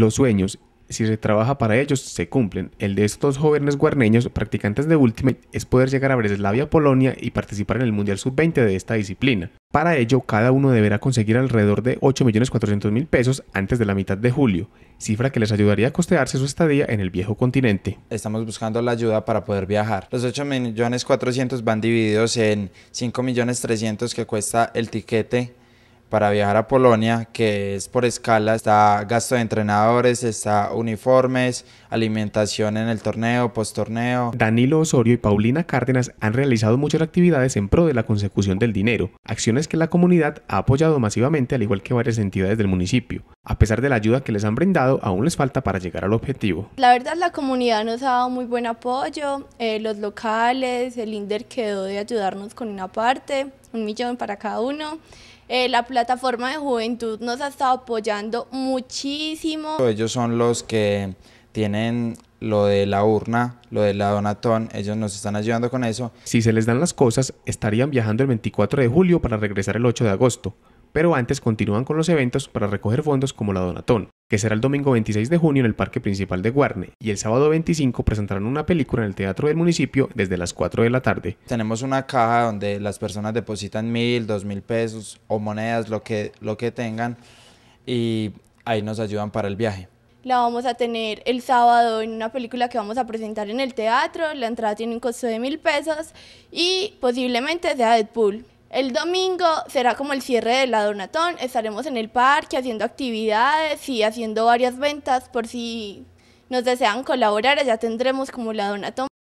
Los sueños, si se trabaja para ellos, se cumplen. El de estos jóvenes guarneños, practicantes de Ultimate, es poder llegar a Breslavia, Polonia y participar en el Mundial Sub-20 de esta disciplina. Para ello, cada uno deberá conseguir alrededor de 8.400.000 pesos antes de la mitad de julio, cifra que les ayudaría a costearse su estadía en el viejo continente. Estamos buscando la ayuda para poder viajar. Los 8.400.000 van divididos en 5.300.000 que cuesta el tiquete para viajar a Polonia, que es por escala, está gasto de entrenadores, está uniformes, alimentación en el torneo, post-torneo. Danilo Osorio y Paulina Cárdenas han realizado muchas actividades en pro de la consecución del dinero, acciones que la comunidad ha apoyado masivamente al igual que varias entidades del municipio. A pesar de la ayuda que les han brindado, aún les falta para llegar al objetivo. La verdad, la comunidad nos ha dado muy buen apoyo, eh, los locales, el INDER quedó de ayudarnos con una parte, un millón para cada uno. Eh, la plataforma de juventud nos ha estado apoyando muchísimo. Ellos son los que tienen lo de la urna, lo de la donatón, ellos nos están ayudando con eso. Si se les dan las cosas, estarían viajando el 24 de julio para regresar el 8 de agosto pero antes continúan con los eventos para recoger fondos como la Donatón, que será el domingo 26 de junio en el Parque Principal de Guarne, y el sábado 25 presentarán una película en el Teatro del Municipio desde las 4 de la tarde. Tenemos una caja donde las personas depositan mil, dos mil pesos o monedas, lo que, lo que tengan, y ahí nos ayudan para el viaje. La vamos a tener el sábado en una película que vamos a presentar en el teatro. La entrada tiene un costo de mil pesos y posiblemente sea Deadpool. El domingo será como el cierre de la Donatón, estaremos en el parque haciendo actividades y haciendo varias ventas por si nos desean colaborar, Ya tendremos como la Donatón